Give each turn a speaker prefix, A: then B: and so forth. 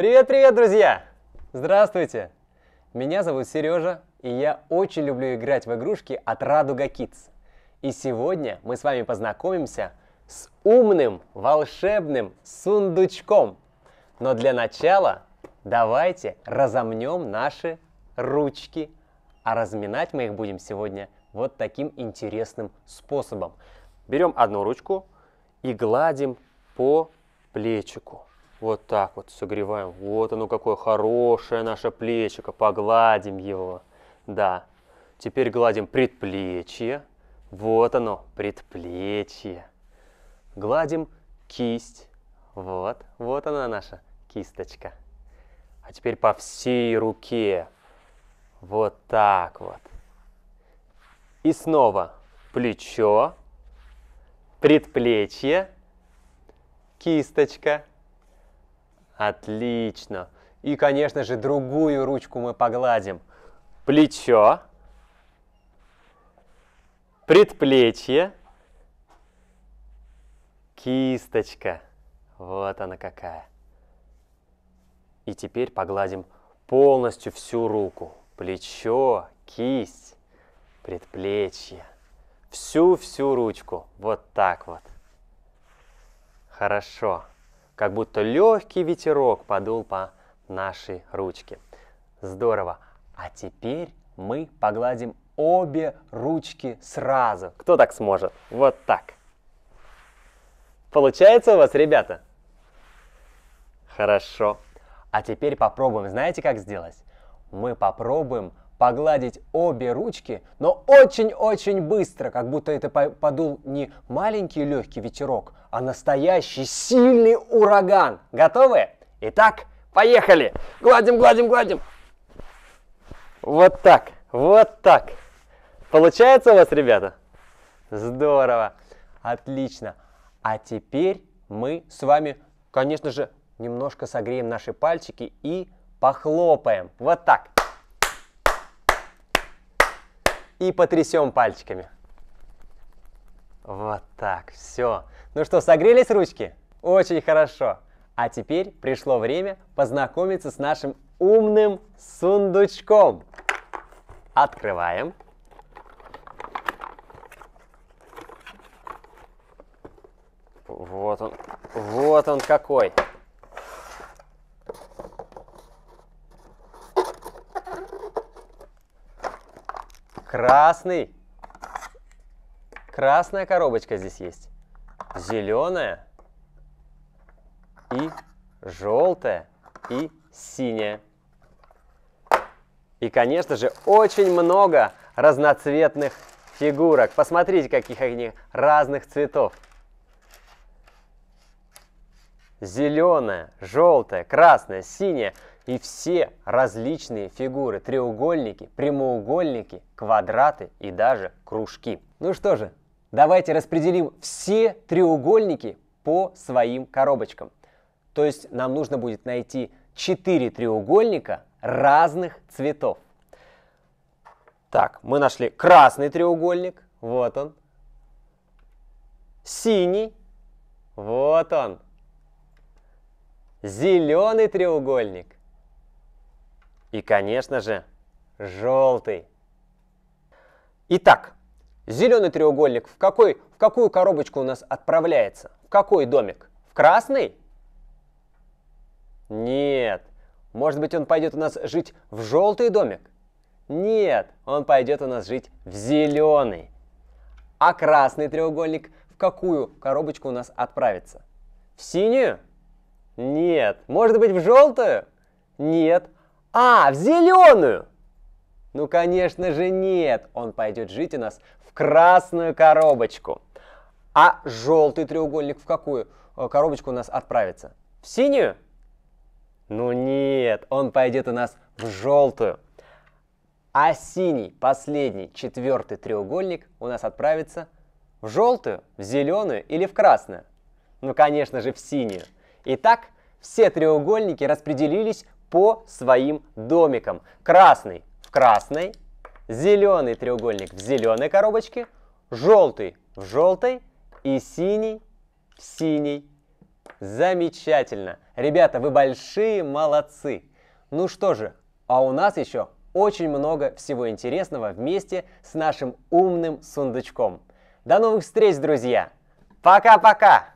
A: Привет-привет, друзья! Здравствуйте! Меня зовут Сережа, и я очень люблю играть в игрушки от Радуга Kids. И сегодня мы с вами познакомимся с умным, волшебным сундучком. Но для начала давайте разомнем наши ручки. А разминать мы их будем сегодня вот таким интересным способом. Берем одну ручку и гладим по плечику. Вот так вот согреваем. Вот оно какое хорошее наше плечико. Погладим его. Да. Теперь гладим предплечье. Вот оно, предплечье. Гладим кисть. Вот, вот она наша кисточка. А теперь по всей руке. Вот так вот. И снова плечо, предплечье, кисточка. Отлично. И, конечно же, другую ручку мы погладим. Плечо, предплечье, кисточка. Вот она какая. И теперь погладим полностью всю руку. Плечо, кисть, предплечье. Всю-всю ручку. Вот так вот. Хорошо как будто легкий ветерок подул по нашей ручке. Здорово. А теперь мы погладим обе ручки сразу. Кто так сможет? Вот так. Получается у вас, ребята? Хорошо. А теперь попробуем, знаете, как сделать? Мы попробуем погладить обе ручки, но очень-очень быстро, как будто это подул не маленький легкий ветерок, а настоящий сильный ураган. Готовы? Итак, поехали! Гладим, гладим, гладим! Вот так, вот так. Получается у вас, ребята? Здорово, отлично. А теперь мы с вами, конечно же, немножко согреем наши пальчики и похлопаем. Вот так и потрясем пальчиками. Вот так, все. Ну что, согрелись ручки? Очень хорошо. А теперь пришло время познакомиться с нашим умным сундучком. Открываем. Вот он, вот он какой. Красный. Красная коробочка здесь есть. Зеленая. И желтая. И синяя. И, конечно же, очень много разноцветных фигурок. Посмотрите, каких они разных цветов. Зеленая, желтая, красная, синяя. И все различные фигуры, треугольники, прямоугольники, квадраты и даже кружки. Ну что же, давайте распределим все треугольники по своим коробочкам. То есть нам нужно будет найти 4 треугольника разных цветов. Так, мы нашли красный треугольник, вот он. Синий, вот он. Зеленый треугольник, и, конечно же, желтый. Итак, зеленый треугольник в, какой, в какую коробочку у нас отправляется? В какой домик? В красный? Нет. Может быть, он пойдет у нас жить в желтый домик? Нет, он пойдет у нас жить в зеленый. А красный треугольник в какую коробочку у нас отправится? В синюю? Нет. Может быть, в желтую? Нет. А, в зеленую! Ну, конечно же, нет. Он пойдет жить у нас в красную коробочку. А желтый треугольник в какую э, коробочку у нас отправится? В синюю? Ну нет, он пойдет у нас в желтую. А синий, последний, четвертый треугольник у нас отправится в желтую, в зеленую или в красную? Ну, конечно же, в синюю. Итак, все треугольники распределились по своим домикам. Красный в красной, зеленый треугольник в зеленой коробочке, желтый в желтой и синий в синей. Замечательно! Ребята, вы большие молодцы! Ну что же, а у нас еще очень много всего интересного вместе с нашим умным сундучком. До новых встреч, друзья! Пока-пока!